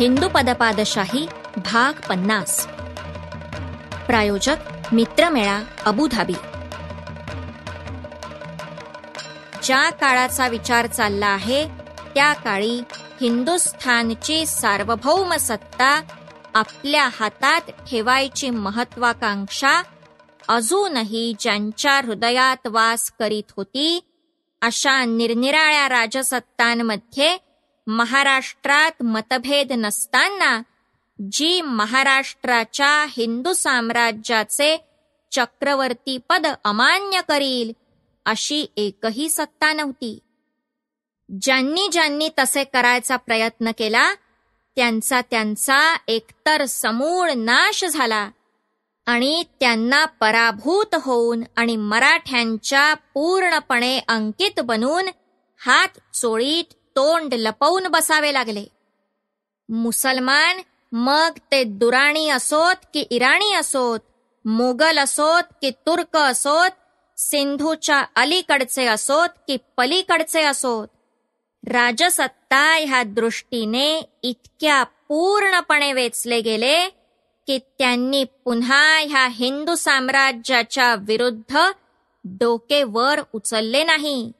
हिंदू पदपादशाही भाग पन्नास प्रायोजक मित्रमेळा अबुधाबी ज्या काळाचा विचार चालला आहे त्या काळी हिंदुस्थानची सार्वभौम सत्ता आपल्या हातात ठेवायची महत्वाकांक्षा अजूनही ज्यांच्या हृदयात वास करीत होती अशा निरनिराळ्या राजसत्तांमध्ये महाराष्ट्रात मतभेद नसताना जी महाराष्ट्राच्या हिंदू साम्राज्याचे चक्रवर्ती पद अमान्य करील अशी एकही सत्ता नव्हती ज्यांनी ज्यांनी तसे करायचा प्रयत्न केला त्यांचा त्यांचा एकतर समूळ नाश झाला आणि त्यांना पराभूत होऊन आणि मराठ्यांच्या पूर्णपणे अंकित बनून हात चोळीत तोंड लपवून बसावे लागले मुसलमान मग ते दुराणी असोत की इराणी असोत मोगल असोत की तुर्क असोत सिंधूच्या अलीकडचे असोत की पलीकडचे असोत राजसत्ता ह्या दृष्टीने इतक्या पूर्णपणे वेचले गेले की त्यांनी पुन्हा ह्या हिंदू साम्राज्याच्या विरुद्ध डोके वर उचलले नाही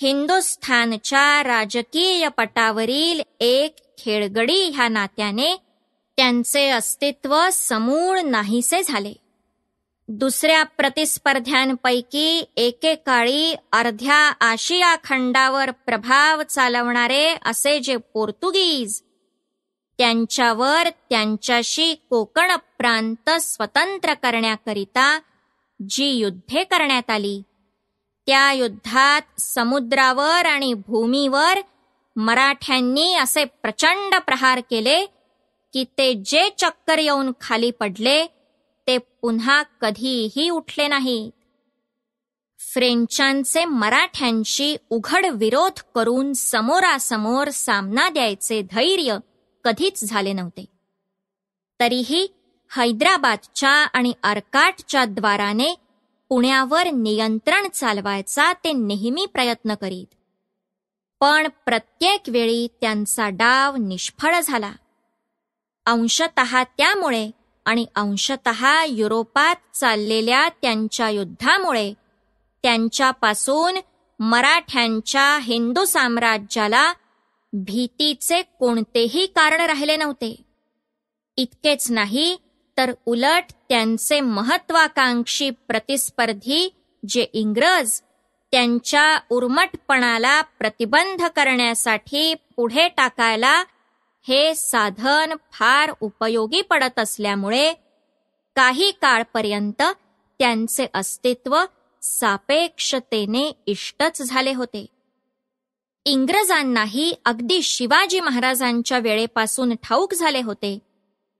हिंदुस्थानच्या राजकीय पटावरील एक खेळगडी ह्या नात्याने त्यांचे अस्तित्व समूळ नाहीसे झाले दुसऱ्या प्रतिस्पर्ध्यांपैकी एकेकाळी अर्ध्या आशिया खंडावर प्रभाव चालवणारे असे जे पोर्तुगीज त्यांच्यावर त्यांच्याशी कोकण प्रांत स्वतंत्र करण्याकरिता जी युद्धे करण्यात आली त्या युद्धात समुद्रावर आणि भूमीवर मराठ्यांनी असे प्रचंड प्रहार केले की ते जे चक्कर येऊन खाली पडले ते पुन्हा कधीही उठले नाही फ्रेंचांचे मराठ्यांशी उघड विरोध करून समोरासमोर सामना द्यायचे धैर्य कधीच झाले नव्हते तरीही हैदराबादच्या आणि अर्काटच्या द्वाराने पुण्यावर नियंत्रण चालवायचा ते नेहमी प्रयत्न करीत पण प्रत्येक वेळी त्यांचा डाव निष्फळ झाला अंशत त्यामुळे आणि अंशत युरोपात चाललेल्या त्यांच्या युद्धामुळे त्यांच्यापासून मराठ्यांच्या हिंदू साम्राज्याला भीतीचे कोणतेही कारण राहिले नव्हते इतकेच नाही तर उलट त्यांचे महत्वाकांक्षी प्रतिस्पर्धी जे इंग्रज त्यांच्या उर्मटपणाला प्रतिबंध करण्यासाठी पुढे टाकायला हे साधन फार उपयोगी पडत असल्यामुळे काही काळपर्यंत त्यांचे अस्तित्व सापेक्षतेने इष्टच झाले होते इंग्रजांनाही अगदी शिवाजी महाराजांच्या वेळेपासून ठाऊक झाले होते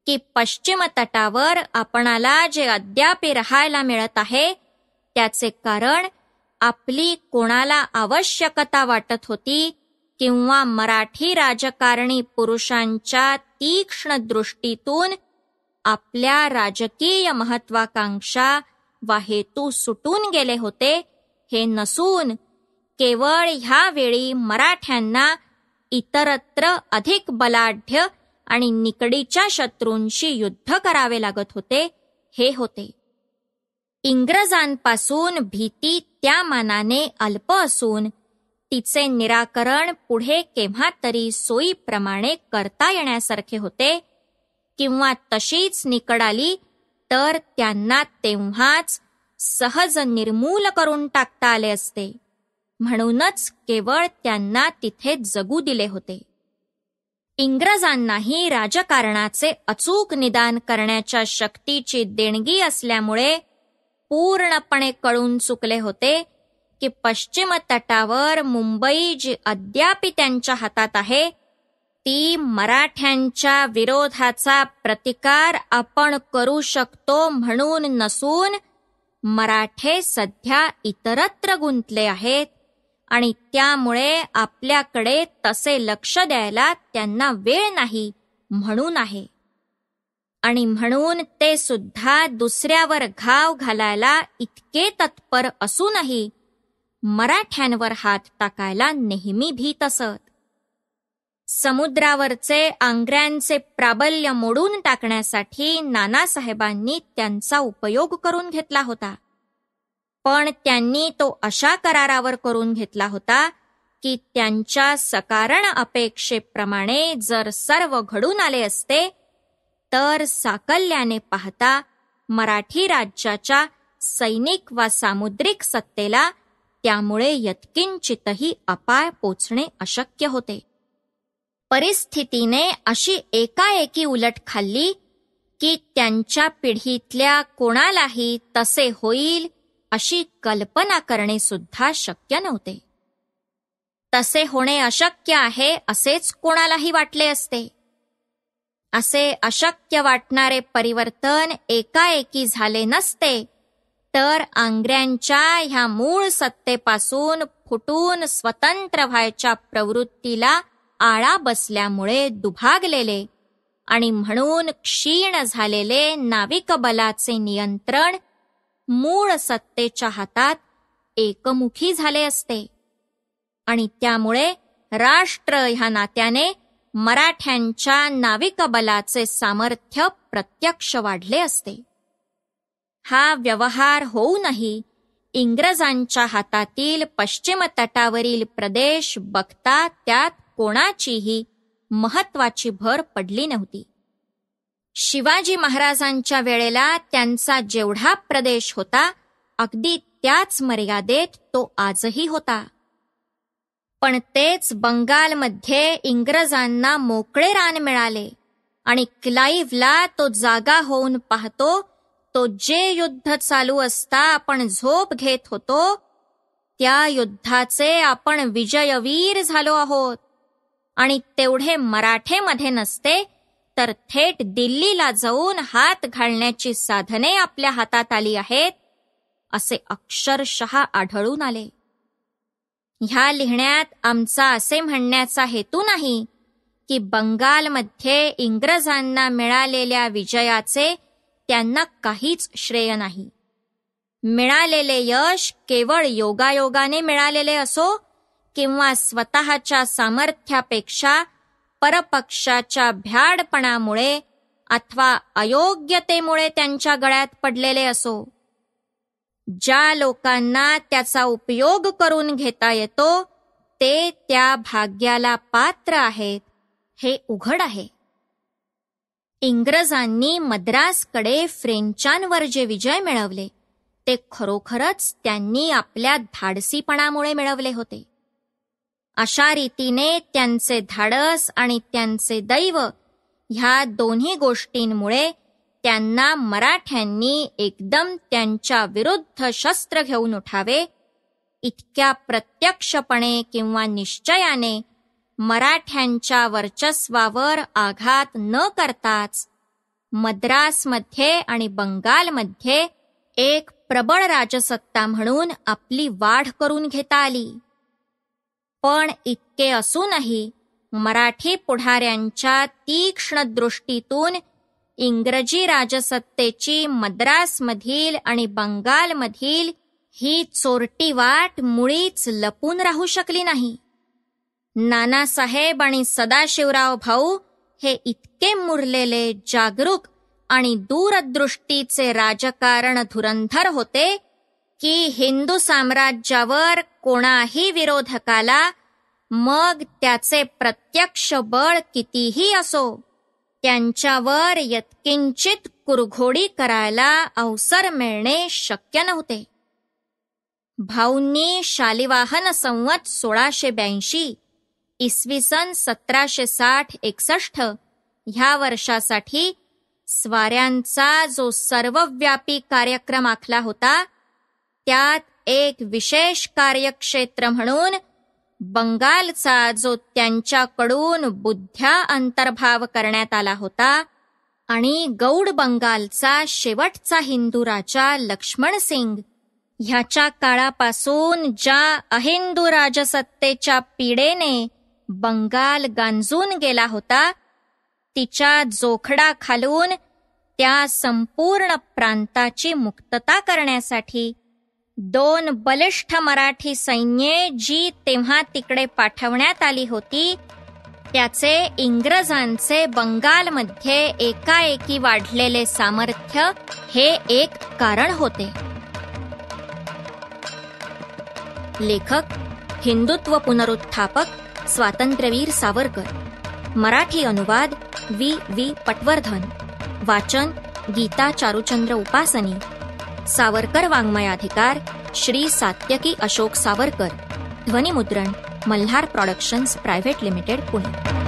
की पश्चिम तटावर आपणाला जे अद्याप राहायला मिळत आहे त्याचे कारण आपली कोणाला आवश्यकता वाटत होती किंवा मराठी राजकारणी पुरुषांच्या तीक्ष्ण दृष्टीतून आपल्या राजकीय महत्वाकांक्षा वा हेतू सुटून गेले होते हे नसून केवळ ह्यावेळी मराठ्यांना इतरत्र अधिक बलाढ्य आणि निकडीच्या शत्रूंशी युद्ध करावे लागत होते हे होते इंग्रजांपासून भीती त्या मानाने अल्प असून तिचे निराकरण पुढे केव्हा तरी सोयीप्रमाणे करता येण्यासारखे होते किंवा तशीच निकड आली तर त्यांना तेव्हाच सहज निर्मूल करून टाकता आले असते म्हणूनच केवळ त्यांना तिथे जगू दिले होते इंग्रजांनाही राजकारणाचे अचूक निदान करण्याच्या शक्तीची देणगी असल्यामुळे पूर्णपणे कळून चुकले होते की पश्चिम तटावर मुंबई जी अद्याप त्यांच्या हातात आहे ती मराठ्यांच्या विरोधाचा प्रतिकार आपण करू शकतो म्हणून नसून मराठे सध्या इतरत्र गुंतले आहेत आणि त्यामुळे आपल्याकडे तसे लक्ष द्यायला त्यांना वेळ नाही म्हणून आहे आणि म्हणून ते सुद्धा दुसऱ्यावर घाव घालायला इतके तत्पर असूनही मराठ्यांवर हात टाकायला नेहमी भीत असत समुद्रावरचे आंग्र्यांचे प्राबल्य मोडून टाकण्यासाठी नानासाहेबांनी त्यांचा उपयोग करून घेतला होता पण त्यांनी तो अशा करारावर करून घेतला होता की त्यांच्या सकारण अपेक्षेप्रमाणे जर सर्व घडून आले असते तर साकल्याने पाहता मराठी राज्याच्या सैनिक वा सामुद्रिक सत्तेला त्यामुळे यत्किंचितही अपाय पोचणे अशक्य होते परिस्थितीने अशी एकाएकी उलट खाल्ली की त्यांच्या पिढीतल्या कोणालाही तसे होईल अशी कल्पना करणे सुद्धा शक्य नव्हते तसे होणे अशक्य आहे असेच कोणालाही वाटले असते असे अशक्य वाटणारे परिवर्तन एकाएकी झाले नसते तर आंग्र्यांच्या ह्या मूळ सत्तेपासून फुटून स्वतंत्र व्हायच्या प्रवृत्तीला आळा बसल्यामुळे दुभागलेले आणि म्हणून क्षीण झालेले नाविक बलाचे नियंत्रण मूळ सत्तेच्या हातात एकमुखी झाले असते आणि त्यामुळे राष्ट्र ह्या नात्याने मराठ्यांच्या नाविक बलाचे सामर्थ्य प्रत्यक्ष वाढले असते हा व्यवहार होऊनही इंग्रजांच्या हातातील पश्चिम तटावरील प्रदेश बघता त्यात कोणाचीही महत्वाची भर पडली नव्हती शिवाजी महाराजांच्या वेळेला त्यांचा जेवढा प्रदेश होता अगदी त्याच मर्यादेत तो आजही होता पण तेच बंगालमध्ये इंग्रजांना मोकळे रान मिळाले आणि क्लाईव्हला तो जागा होऊन पाहतो तो जे युद्ध चालू असता आपण झोप घेत होतो त्या युद्धाचे आपण विजयवीर झालो आहोत आणि तेवढे मराठेमध्ये नसते तर थेट दिल्लीला जाऊन हात घालण्याची साधने आपल्या हातात आली आहेत असे अक्षरशः आढळून आले ह्या लिहिण्यात आमचा असे म्हणण्याचा हेतू नाही की बंगालमध्ये इंग्रजांना मिळालेल्या विजयाचे त्यांना काहीच श्रेय नाही मिळालेले यश केवळ योगायोगाने मिळालेले असो किंवा स्वतःच्या सामर्थ्यापेक्षा परपक्षाच्या भ्याडपणामुळे अथवा अयोग्यतेमुळे त्यांच्या गळ्यात पडलेले असो ज्या लोकांना त्याचा उपयोग करून घेता येतो ते त्या भाग्याला पात्र आहेत हे उघड आहे इंग्रजांनी मद्रासकडे फ्रेंचांवर जे विजय मिळवले ते खरोखरच त्यांनी आपल्या धाडसीपणामुळे मिळवले होते अशा रीतीने त्यांचे धाडस आणि त्यांचे दैव ह्या दोन्ही गोष्टींमुळे त्यांना मराठ्यांनी एकदम त्यांच्या विरुद्ध शस्त्र घेऊन उठावे इतक्या प्रत्यक्षपणे किंवा निश्चयाने मराठ्यांच्या वर्चस्वावर आघात न करताच मद्रासमध्ये आणि बंगालमध्ये एक प्रबळ राजसत्ता म्हणून आपली वाढ करून घेता आली पण इतके असूनही मराठी पुढाऱ्यांच्या तीक्ष्ण दृष्टीतून इंग्रजी राजसत्तेची मद्रासमधील आणि बंगालमधील ही चोरटी वाट मुळीच लपून राहू शकली नाही नानासाहेब आणि सदाशिवराव भाऊ हे इतके मुरलेले जागरूक आणि दूरदृष्टीचे राजकारण धुरंधर होते की हिंदू साम्राज्यावर कोणाही विरोधकाला मग त्याचे प्रत्यक्ष बळ कितीही असो त्यांच्यावर यत्किंचित कुरघोडी करायला अवसर मिळणे शक्य नव्हते भाऊंनी शालिवाहन संवत सोळाशे ब्याऐंशी इसवी सन सतराशे साठ एकसष्ट ह्या वर्षासाठी स्वाऱ्यांचा जो सर्वव्यापी कार्यक्रम आखला होता त्यात एक विशेष कार्यक्षेत्र म्हणून बंगालचा जो त्यांच्याकडून बुद्ध्या अंतर्भाव करण्यात आला होता आणि गौड बंगालचा शेवटचा हिंदू राजा लक्ष्मण सिंग ह्याच्या काळापासून ज्या अहिंदू राजसत्तेच्या पिढेने बंगाल गांजून गेला होता तिच्या जोखडा खालून त्या संपूर्ण प्रांताची मुक्तता करण्यासाठी दोन बलिष्ठ मराठी सैन्ये जी तेव्हा तिकडे पाठवण्यात आली होती त्याचे इंग्रजांचे बंगालमध्ये एकाएकी वाढलेले सामर्थ्य हे एक कारण होते लेखक हिंदुत्व पुनरुत्थापक स्वातंत्र्यवीर सावरकर मराठी अनुवाद वी वी पटवर्धन वाचन गीता चारुचंद्र उपासनी सावरकर वाङ्मयाधिकार श्री सात्यकी अशोक सावरकर ध्वनिमुद्रण Malhar productions private limited Pune